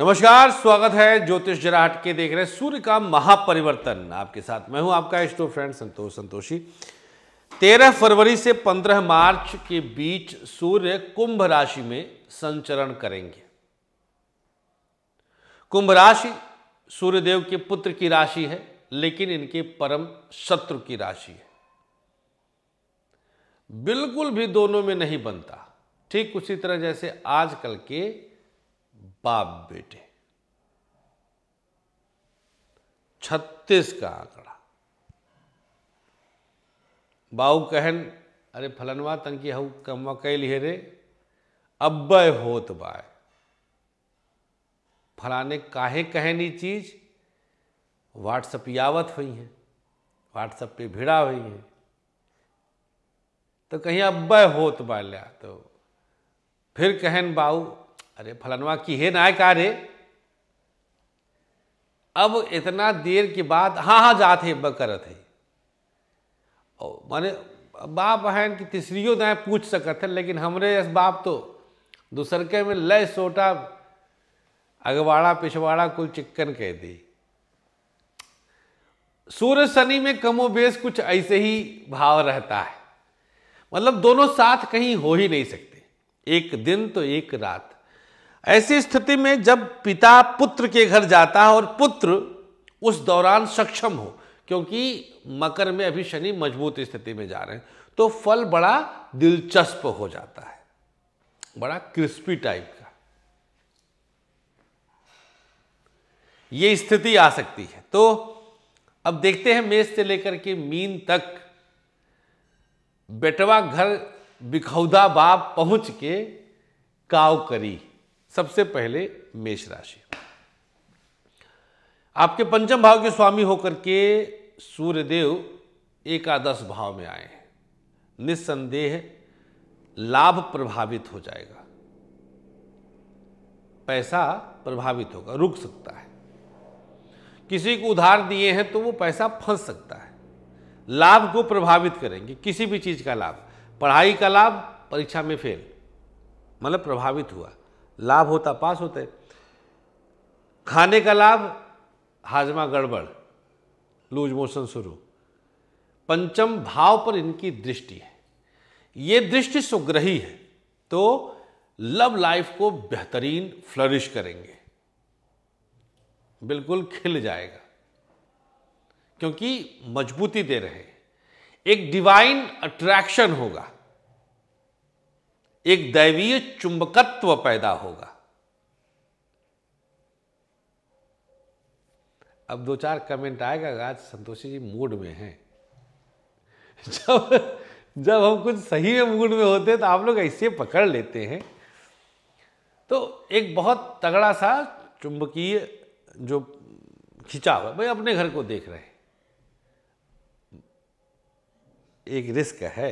नमस्कार स्वागत है ज्योतिष जराहट के देख रहे सूर्य का महापरिवर्तन आपके साथ मैं हूं आपका इष्टो फ्रेंड संतोष संतोषी 13 फरवरी से 15 मार्च के बीच सूर्य कुंभ राशि में संचरण करेंगे कुंभ राशि सूर्यदेव के पुत्र की राशि है लेकिन इनके परम शत्रु की राशि है बिल्कुल भी दोनों में नहीं बनता ठीक उसी तरह जैसे आजकल के बाप बेटे छत्तीस का आंकड़ा बाऊ कहन अरे फलनवा तंकी हऊ कम कैल हे रे होत बाय फलाने काहे कहनी चीज व्हाट्सअप यावत हुई है व्हाट्सअप पे भिड़ा हुई है तो कहीं अब्बय होत बाय लिया तो फिर कहन बाऊ अरे फलनवा है ना कार्य अब इतना देर के बाद हाँ हाँ जाते ब करत है और माने बाप बहन की तीसरियों ना पूछ सकत लेकिन हमरे इस बाप तो दूसर के में लय सोटा अगवाड़ा पिछवाड़ा कुल चिक्कन कह दी सूर्य शनि में कमोबेश कुछ ऐसे ही भाव रहता है मतलब दोनों साथ कहीं हो ही नहीं सकते एक दिन तो एक रात ऐसी स्थिति में जब पिता पुत्र के घर जाता है और पुत्र उस दौरान सक्षम हो क्योंकि मकर में अभी शनि मजबूत स्थिति में जा रहे हैं तो फल बड़ा दिलचस्प हो जाता है बड़ा क्रिस्पी टाइप का ये स्थिति आ सकती है तो अब देखते हैं मेष से लेकर के मीन तक बेटवा घर बिखौदा बाप पहुंच के काव करी सबसे पहले मेष राशि आपके पंचम भाव के स्वामी होकर के सूर्यदेव एकादश भाव में आए हैं निस्संदेह लाभ प्रभावित हो जाएगा पैसा प्रभावित होगा रुक सकता है किसी को उधार दिए हैं तो वो पैसा फंस सकता है लाभ को प्रभावित करेंगे किसी भी चीज़ का लाभ पढ़ाई का लाभ परीक्षा में फेल मतलब प्रभावित हुआ लाभ होता पास होते खाने का लाभ हाजमा गड़बड़ लूज मोशन शुरू पंचम भाव पर इनकी दृष्टि है ये दृष्टि सुग्रही है तो लव लाइफ को बेहतरीन फ्लरिश करेंगे बिल्कुल खिल जाएगा क्योंकि मजबूती दे रहे एक डिवाइन अट्रैक्शन होगा एक दैवीय चुंबकत्व पैदा होगा अब दो चार कमेंट आएगा आज संतोषी जी मूड में हैं जब जब हम कुछ सही में मूड में होते हैं तो आप लोग ऐसे पकड़ लेते हैं तो एक बहुत तगड़ा सा चुंबकीय जो खिंचाव है भाई अपने घर को देख रहे हैं एक रिस्क है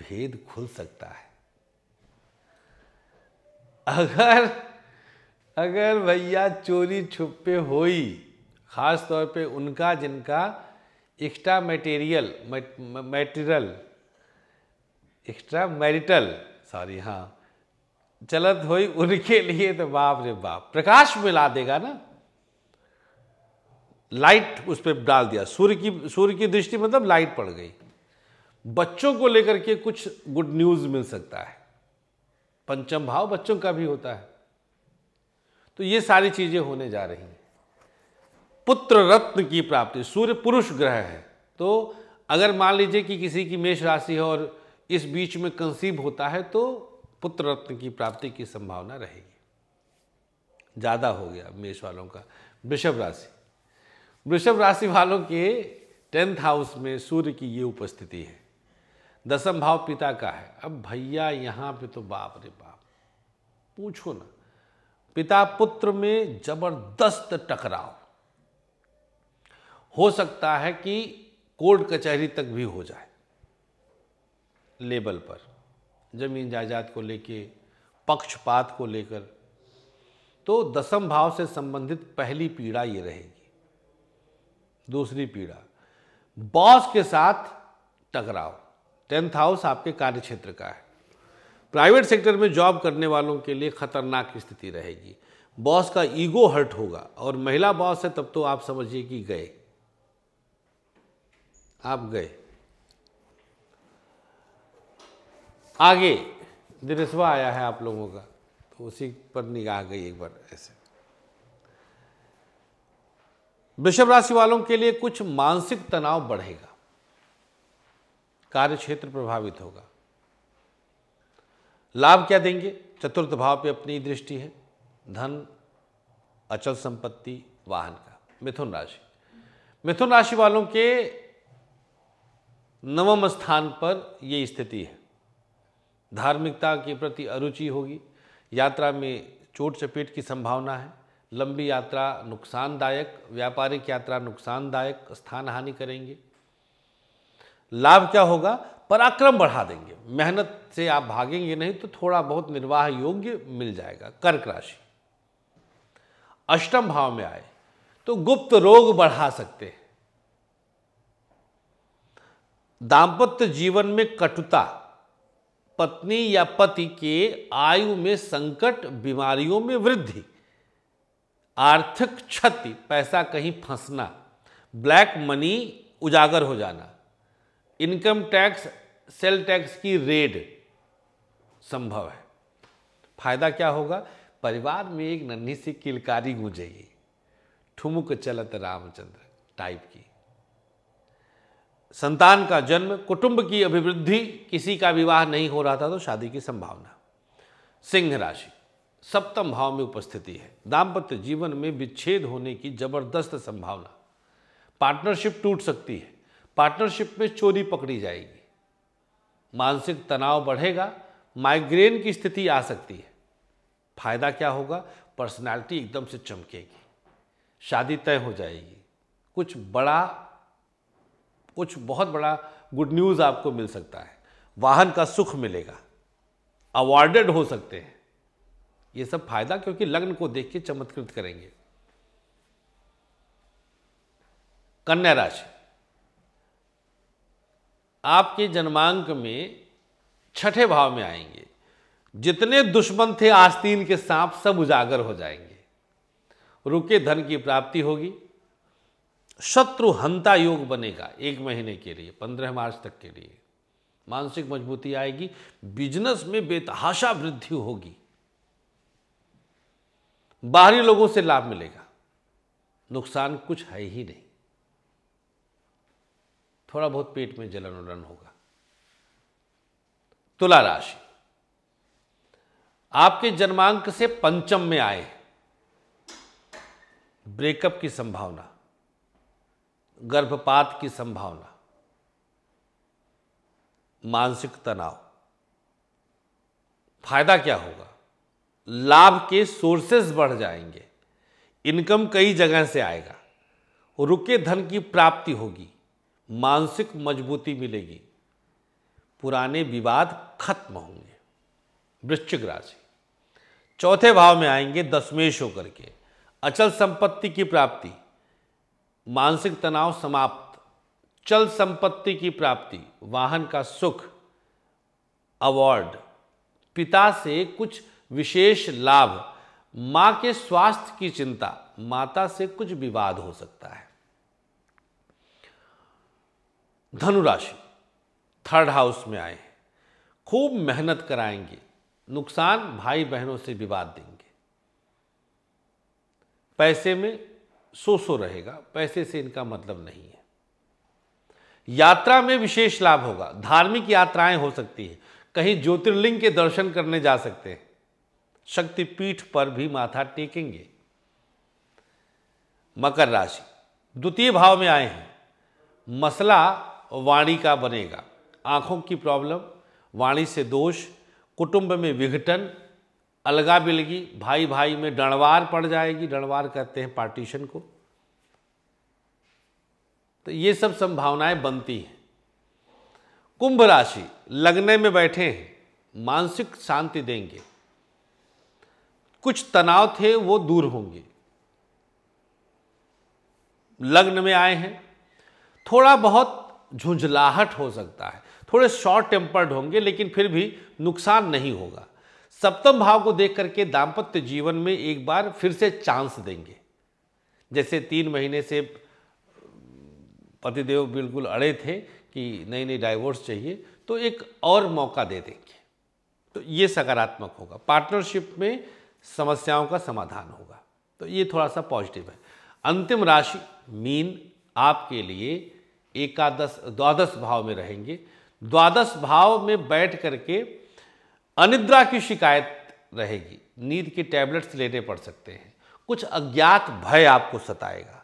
भेद खुल सकता है अगर अगर भैया चोरी छुपे हो ही ख़ास तौर पे उनका जिनका extra material material extra marital sorry हाँ चलत हो उनके लिए तो बाप रे बाप प्रकाश मिला देगा ना लाइट उस पर डाल दिया सूर्य की सूर्य की दृष्टि मतलब लाइट पड़ गई बच्चों को लेकर के कुछ गुड न्यूज़ मिल सकता है पंचम भाव बच्चों का भी होता है तो ये सारी चीज़ें होने जा रही हैं पुत्र रत्न की प्राप्ति सूर्य पुरुष ग्रह है तो अगर मान लीजिए कि किसी की मेष राशि है और इस बीच में कंसीव होता है तो पुत्र रत्न की प्राप्ति की संभावना रहेगी ज़्यादा हो गया मेष वालों का वृषभ राशि वृषभ राशि वालों के टेंथ हाउस में सूर्य की ये उपस्थिति है दसम भाव पिता का है अब भैया यहाँ पे तो बाप रे बाप पूछो ना पिता पुत्र में जबरदस्त टकराव हो सकता है कि कोर्ट कचहरी तक भी हो जाए लेबल पर जमीन जायदाद को लेके पक्षपात को लेकर तो दसम भाव से संबंधित पहली पीड़ा ये रहेगी दूसरी पीड़ा बॉस के साथ टकराव टेंथ हाउस आपके कार्य क्षेत्र का है प्राइवेट सेक्टर में जॉब करने वालों के लिए खतरनाक स्थिति रहेगी बॉस का ईगो हर्ट होगा और महिला बॉस है तब तो आप समझिए कि गए आप गए आगे दिनसवा आया है आप लोगों का तो उसी पर निगाह गई एक बार ऐसे वृषभ राशि वालों के लिए कुछ मानसिक तनाव बढ़ेगा कार्य क्षेत्र प्रभावित होगा लाभ क्या देंगे चतुर्थ भाव पे अपनी दृष्टि है धन अचल संपत्ति वाहन का मिथुन राशि मिथुन राशि वालों के नवम स्थान पर ये स्थिति है धार्मिकता के प्रति अरुचि होगी यात्रा में चोट चपेट की संभावना है लंबी यात्रा नुकसानदायक व्यापारिक यात्रा नुकसानदायक स्थान हानि करेंगे लाभ क्या होगा पराक्रम बढ़ा देंगे मेहनत से आप भागेंगे नहीं तो थोड़ा बहुत निर्वाह योग्य मिल जाएगा कर्क राशि अष्टम भाव में आए तो गुप्त रोग बढ़ा सकते हैं दाम्पत्य जीवन में कटुता पत्नी या पति के आयु में संकट बीमारियों में वृद्धि आर्थिक क्षति पैसा कहीं फंसना ब्लैक मनी उजागर हो जाना इनकम टैक्स सेल टैक्स की रेड संभव है फायदा क्या होगा परिवार में एक नन्ही सी किलकारी गूंजेगी ठुमुक चलत रामचंद्र टाइप की संतान का जन्म कुटुंब की अभिवृद्धि किसी का विवाह नहीं हो रहा था तो शादी की संभावना सिंह राशि सप्तम भाव में उपस्थिति है दाम्पत्य जीवन में विच्छेद होने की जबरदस्त संभावना पार्टनरशिप टूट सकती है पार्टनरशिप में चोरी पकड़ी जाएगी मानसिक तनाव बढ़ेगा माइग्रेन की स्थिति आ सकती है फायदा क्या होगा पर्सनालिटी एकदम से चमकेगी शादी तय हो जाएगी कुछ बड़ा कुछ बहुत बड़ा गुड न्यूज़ आपको मिल सकता है वाहन का सुख मिलेगा अवार्डेड हो सकते हैं ये सब फायदा क्योंकि लग्न को देख के चमत्कृत करेंगे कन्या राशि आपके जन्मांक में छठे भाव में आएंगे जितने दुश्मन थे आस्तीन के सांप सब उजागर हो जाएंगे रुके धन की प्राप्ति होगी शत्रु हंता योग बनेगा एक महीने के लिए पंद्रह मार्च तक के लिए मानसिक मजबूती आएगी बिजनेस में बेतहाशा वृद्धि होगी बाहरी लोगों से लाभ मिलेगा नुकसान कुछ है ही नहीं थोड़ा बहुत पेट में जलन उलन होगा तुला राशि आपके जन्मांक से पंचम में आए ब्रेकअप की संभावना गर्भपात की संभावना मानसिक तनाव फायदा क्या होगा लाभ के सोर्सेस बढ़ जाएंगे इनकम कई जगह से आएगा रुके धन की प्राप्ति होगी मानसिक मजबूती मिलेगी पुराने विवाद खत्म होंगे वृश्चिक राशि चौथे भाव में आएंगे दशमेश होकर के अचल संपत्ति की प्राप्ति मानसिक तनाव समाप्त चल संपत्ति की प्राप्ति वाहन का सुख अवार्ड पिता से कुछ विशेष लाभ माँ के स्वास्थ्य की चिंता माता से कुछ विवाद हो सकता है धनुराशि थर्ड हाउस में आए हैं खूब मेहनत कराएंगे नुकसान भाई बहनों से विवाद देंगे पैसे में सो सो रहेगा पैसे से इनका मतलब नहीं है यात्रा में विशेष लाभ होगा धार्मिक यात्राएं हो सकती हैं कहीं ज्योतिर्लिंग के दर्शन करने जा सकते हैं शक्तिपीठ पर भी माथा टेकेंगे मकर राशि द्वितीय भाव में आए हैं मसला वाणी का बनेगा आँखों की प्रॉब्लम वाणी से दोष कुटुंब में विघटन अलगा बिलगी भाई भाई में डणवार पड़ जाएगी डणवार कहते हैं पार्टीशन को तो ये सब संभावनाएं बनती हैं कुंभ राशि लगने में बैठे हैं मानसिक शांति देंगे कुछ तनाव थे वो दूर होंगे लग्न में आए हैं थोड़ा बहुत झुंझलाहट हो सकता है थोड़े शॉर्ट टेम्पर्ड होंगे लेकिन फिर भी नुकसान नहीं होगा सप्तम भाव को देख करके दाम्पत्य जीवन में एक बार फिर से चांस देंगे जैसे तीन महीने से पतिदेव बिल्कुल अड़े थे कि नई नई डाइवोर्स चाहिए तो एक और मौका दे देंगे तो ये सकारात्मक होगा पार्टनरशिप में समस्याओं का समाधान होगा तो ये थोड़ा सा पॉजिटिव है अंतिम राशि मीन आपके लिए एकादश द्वादश भाव में रहेंगे द्वादश भाव में बैठ करके अनिद्रा की शिकायत रहेगी नींद के टैबलेट्स लेने पड़ सकते हैं कुछ अज्ञात भय आपको सताएगा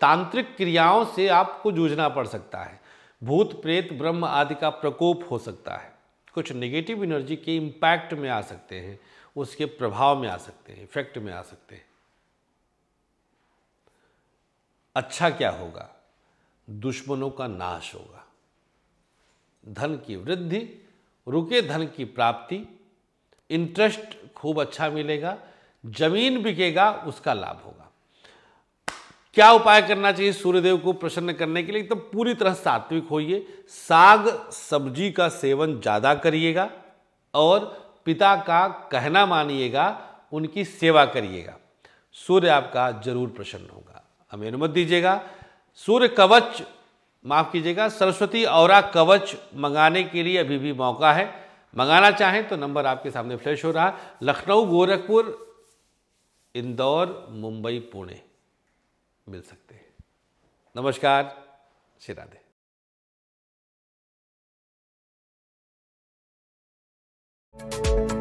तांत्रिक क्रियाओं से आपको जूझना पड़ सकता है भूत प्रेत ब्रह्म आदि का प्रकोप हो सकता है कुछ नेगेटिव एनर्जी के इम्पैक्ट में आ सकते हैं उसके प्रभाव में आ सकते हैं इफेक्ट में आ सकते हैं अच्छा क्या होगा दुश्मनों का नाश होगा धन की वृद्धि रुके धन की प्राप्ति इंटरेस्ट खूब अच्छा मिलेगा जमीन बिकेगा उसका लाभ होगा क्या उपाय करना चाहिए सूर्यदेव को प्रसन्न करने के लिए एकदम तो पूरी तरह सात्विक होइए साग सब्जी का सेवन ज़्यादा करिएगा और पिता का कहना मानिएगा उनकी सेवा करिएगा सूर्य आपका जरूर प्रसन्न होगा हमें अनुमत दीजिएगा सूर्य कवच माफ़ कीजिएगा सरस्वती और कवच मंगाने के लिए अभी भी मौका है मंगाना चाहें तो नंबर आपके सामने फ्लैश हो रहा लखनऊ गोरखपुर इंदौर मुंबई पुणे मिल सकते हैं नमस्कार श्री thank you